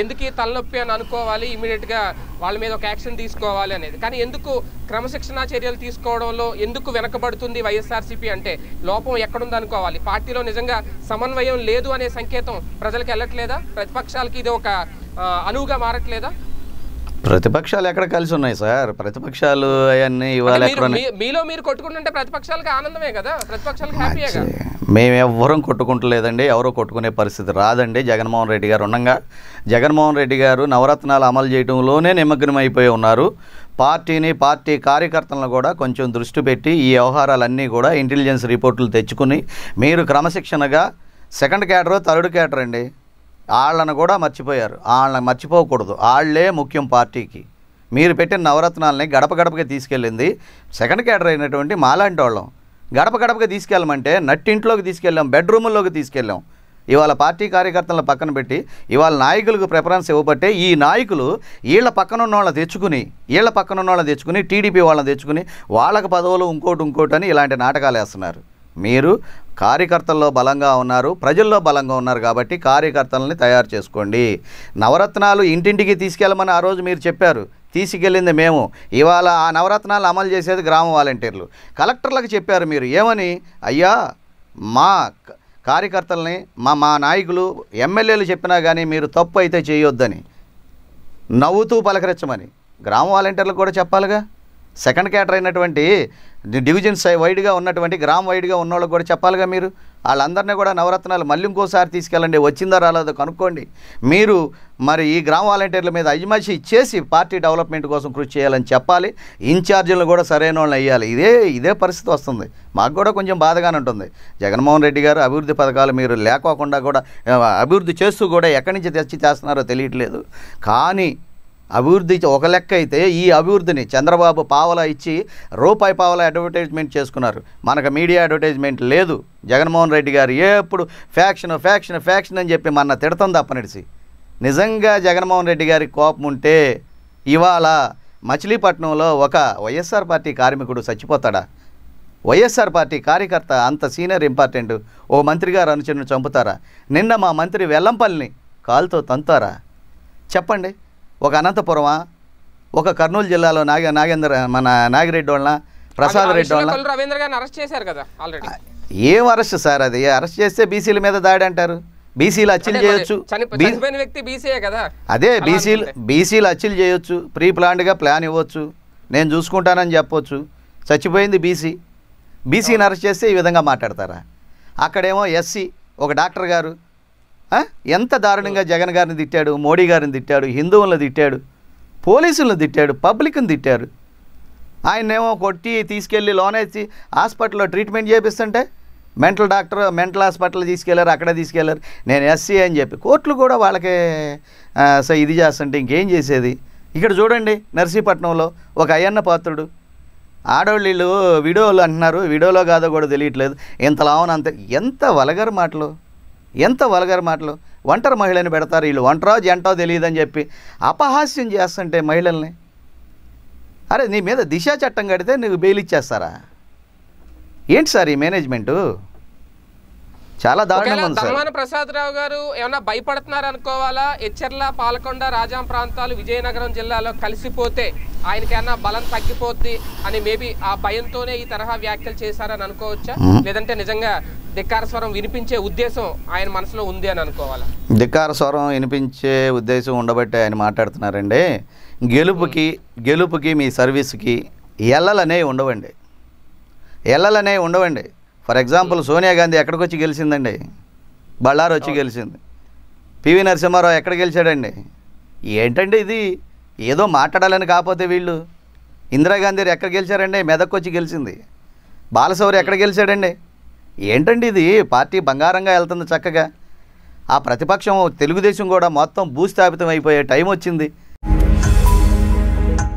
ఎందుకు ఈ తలనొప్పి అని అనుకోవాలి ఇమీడియట్గా వాళ్ళ మీద ఒక యాక్షన్ తీసుకోవాలి అనేది కానీ ఎందుకు క్రమశిక్షణా చర్యలు తీసుకోవడంలో ఎందుకు వెనకబడుతుంది వైఎస్ఆర్సీపీ అంటే లోపం ఎక్కడుంది అనుకోవాలి పార్టీలో నిజంగా సమన్వయం లేదు అనే సంకేతం ప్రజలకు వెళ్ళట్లేదా ప్రతిపక్షాలకి ఇది ఒక అనువుగా మారట్లేదా ప్రతిపక్షాలు ఎక్కడ కలిసి ఉన్నాయి సార్ ప్రతిపక్షాలు అవన్నీ ఇవాళ మీలో మీరు కొట్టుకుంటుంటే ప్రతిపక్షాలకు ఆనందమే కదా ప్రతిపక్షాలకు హ్యాపీయే కదా మేమెవ్వరం కొట్టుకుంటలేదండి ఎవరో కొట్టుకునే పరిస్థితి రాదండి జగన్మోహన్ రెడ్డి గారు ఉండగా జగన్మోహన్ రెడ్డి గారు నవరత్నాలు అమలు చేయడంలోనే నిమగ్నం అయిపోయి ఉన్నారు పార్టీని పార్టీ కార్యకర్తలను కూడా కొంచెం దృష్టి పెట్టి ఈ వ్యవహారాలన్నీ కూడా ఇంటెలిజెన్స్ రిపోర్టులు తెచ్చుకుని మీరు క్రమశిక్షణగా సెకండ్ క్యాటర్ థర్డ్ క్యాటర్ అండి వాళ్ళను కూడా మర్చిపోయారు వాళ్ళని మర్చిపోకూడదు వాళ్ళే ముఖ్యం పార్టీకి మీరు పెట్టిన నవరత్నాలని గడప గడపకి తీసుకెళ్ళింది సెకండ్ క్యాటర్ అయినటువంటి మాలాంటి వాళ్ళం గడప గడపకి తీసుకెళ్ళమంటే నట్టింట్లోకి తీసుకెళ్ళాం బెడ్రూముల్లోకి తీసుకెళ్ళాం ఇవాళ పార్టీ కార్యకర్తలను పక్కన పెట్టి ఇవాళ నాయకులకు ప్రిఫరెన్స్ ఇవ్వబట్టే ఈ నాయకులు వీళ్ళ పక్కన ఉన్న వాళ్ళని తెచ్చుకుని వీళ్ళ పక్కన ఉన్న వాళ్ళని తెచ్చుకుని టీడీపీ వాళ్ళని తెచ్చుకుని వాళ్ళకి పదవులు ఇంకోటి ఇంకోటి అని ఇలాంటి నాటకాలు వేస్తున్నారు మీరు కార్యకర్తల్లో బలంగా ఉన్నారు ప్రజల్లో బలంగా ఉన్నారు కాబట్టి కార్యకర్తలని తయారు చేసుకోండి నవరత్నాలు ఇంటింటికి తీసుకెళ్ళమని ఆ రోజు మీరు చెప్పారు తీసుకెళ్ళింది మేము ఇవాళ ఆ నవరత్నాలు అమలు చేసేది గ్రామ వాలంటీర్లు కలెక్టర్లకు చెప్పారు మీరు ఏమని అయ్యా మా కార్యకర్తలని మా మా నాయకులు ఎమ్మెల్యేలు చెప్పినా కానీ మీరు తప్పు అయితే చేయొద్దని నవ్వుతూ పలకరించమని గ్రామ వాలంటీర్లకు కూడా చెప్పాలిగా సెకండ్ క్యాటర్ అయినటువంటి డివిజన్స్ వైడ్గా ఉన్నటువంటి గ్రామ వైడ్గా ఉన్న వాళ్ళకి కూడా చెప్పాలిగా మీరు వాళ్ళందరినీ కూడా నవరత్నాలు మళ్ళీ ఇంకోసారి తీసుకెళ్ళండి వచ్చిందా రాలేదో కనుక్కోండి మీరు మరి ఈ గ్రామ వాలంటీర్ల మీద అజమాషి చేసి పార్టీ డెవలప్మెంట్ కోసం కృషి చేయాలని చెప్పాలి ఇన్ఛార్జీలను కూడా సరైన వాళ్ళని వేయాలి ఇదే ఇదే పరిస్థితి వస్తుంది మాకు కూడా కొంచెం బాధగానే ఉంటుంది జగన్మోహన్ రెడ్డి గారు అభివృద్ధి పథకాలు మీరు లేకోకుండా కూడా అభివృద్ధి చేస్తూ కూడా ఎక్కడి నుంచి తెచ్చి చేస్తున్నారో తెలియట్లేదు కానీ అభివృద్ధి ఒక లెక్క అయితే ఈ అభివృద్ధిని చంద్రబాబు పావలా ఇచ్చి రూపాయి పావలా అడ్వర్టైజ్మెంట్ చేసుకున్నారు మనకు మీడియా అడ్వర్టైజ్మెంట్ లేదు జగన్మోహన్ రెడ్డి గారు ఎప్పుడు ఫ్యాక్షన్ ఫ్యాక్షన్ ఫ్యాక్షన్ అని చెప్పి మన తిడతాం తప్పనిడిసి నిజంగా జగన్మోహన్ రెడ్డి గారి కోపం ఉంటే ఇవాళ మచిలీపట్నంలో ఒక వైఎస్ఆర్ పార్టీ కార్మికుడు చచ్చిపోతాడా వైఎస్ఆర్ పార్టీ కార్యకర్త అంత సీనియర్ ఇంపార్టెంట్ ఓ మంత్రి గారు అనుచరుని చంపుతారా నిన్న మా మంత్రి వెల్లంపల్లిని కాల్తో తంతారా చెప్పండి ఒక అనంతపురమా ఒక కర్నూలు జిల్లాలో నాగ నాగేంద్ర మన నాగిరెడ్డి వాళ్ళ ప్రసాద్ రెడ్డి వాళ్ళ రవీంద్ర గారిని అరెస్ట్ చేశారు కదా ఆల్రెడీ ఏం అరెస్ట్ సార్ అది అరెస్ట్ చేస్తే బీసీల మీద దాడి అంటారు బీసీలు అచ్చిల్ చేయొచ్చు అదే బీసీలు బీసీలు అచ్చిల్ చేయొచ్చు ప్రీ ప్లాన్డ్గా ప్లాన్ ఇవ్వచ్చు నేను చూసుకుంటానని చెప్పొచ్చు చచ్చిపోయింది బీసీ బీసీని అరెస్ట్ చేస్తే ఈ విధంగా మాట్లాడతారా అక్కడేమో ఎస్సీ ఒక డాక్టర్ గారు ఎంత దారుణంగా జగన్ గారిని తిట్టాడు మోడీ గారిని తిట్టాడు హిందువులను తిట్టాడు పోలీసులను తిట్టాడు పబ్లిక్ని తిట్టారు ఆయనేమో కొట్టి తీసుకెళ్ళి లోనేసి హాస్పిటల్లో ట్రీట్మెంట్ చేపిస్తుంటే మెంటల్ డాక్టర్ మెంటల్ హాస్పిటల్ తీసుకెళ్లారు అక్కడ తీసుకెళ్లారు నేను ఎస్సీ అని చెప్పి కోర్టులు కూడా వాళ్ళకే సో ఇది చేస్తుంటే ఇంకేం చేసేది ఇక్కడ చూడండి నర్సీపట్నంలో ఒక అయ్యన్న పాత్రుడు ఆడవాళ్ళు విడోలు అంటున్నారు విడోలో కాదో కూడా తెలియట్లేదు ఇంత లావన ఎంత వలగరు మాటలు ఎంత వలగారు మాటలు ఒంటరి మహిళని పెడతారు వీళ్ళు ఒంటరా జంటో తెలియదని చెప్పి అపహాస్యం చేస్తుంటే మహిళల్ని అరే నీ మీద దిశా చట్టం కడితే నువ్వు బెయిల్ ఇచ్చేస్తారా ఏంటి సార్ ఈ మేనేజ్మెంటు చాలా దారుణం ప్రసాద్ రావు గారు ఏమన్నా భయపడుతున్నారు అనుకోవాలా ఎచ్చర్ల పాలకొండ రాజాం ప్రాంతాలు విజయనగరం జిల్లాలో కలిసిపోతే ఆయనకి ఏమన్నా బలం తగ్గిపోద్ది అని మేబీ ఆ భయంతోనే ఈ తరహా వ్యాఖ్యలు చేశారని అనుకోవచ్చా లేదంటే నిజంగా ధిక్కార స్వరం వినిపించే ఉద్దేశం ఆయన మనసులో ఉంది అని అనుకోవాలా ధిక్కార స్వరం వినిపించే ఉద్దేశం ఉండబట్టి ఆయన మాట్లాడుతున్నారండి గెలుపుకి గెలుపుకి మీ సర్వీస్కి ఎల్లలనే ఉండవండి ఎల్లలనే ఉండవండి ఫర్ ఎగ్జాంపుల్ సోనియా గాంధీ ఎక్కడికి వచ్చి గెలిచిందండి బళ్ళారు వచ్చి గెలిచింది పివి నరసింహారావు ఎక్కడ గెలిచాడండి ఏంటండి ఇది ఏదో మాట్లాడాలని కాకపోతే వీళ్ళు ఇందిరాగాంధీ ఎక్కడ గెలిచారండి మెదక్ వచ్చి గెలిచింది బాలసౌరి ఎక్కడ గెలిచాడండి ఏంటండి ఇది పార్టీ బంగారంగా వెళ్తుంది చక్కగా ఆ ప్రతిపక్షం తెలుగుదేశం కూడా మొత్తం భూస్థాపితం అయిపోయే టైం వచ్చింది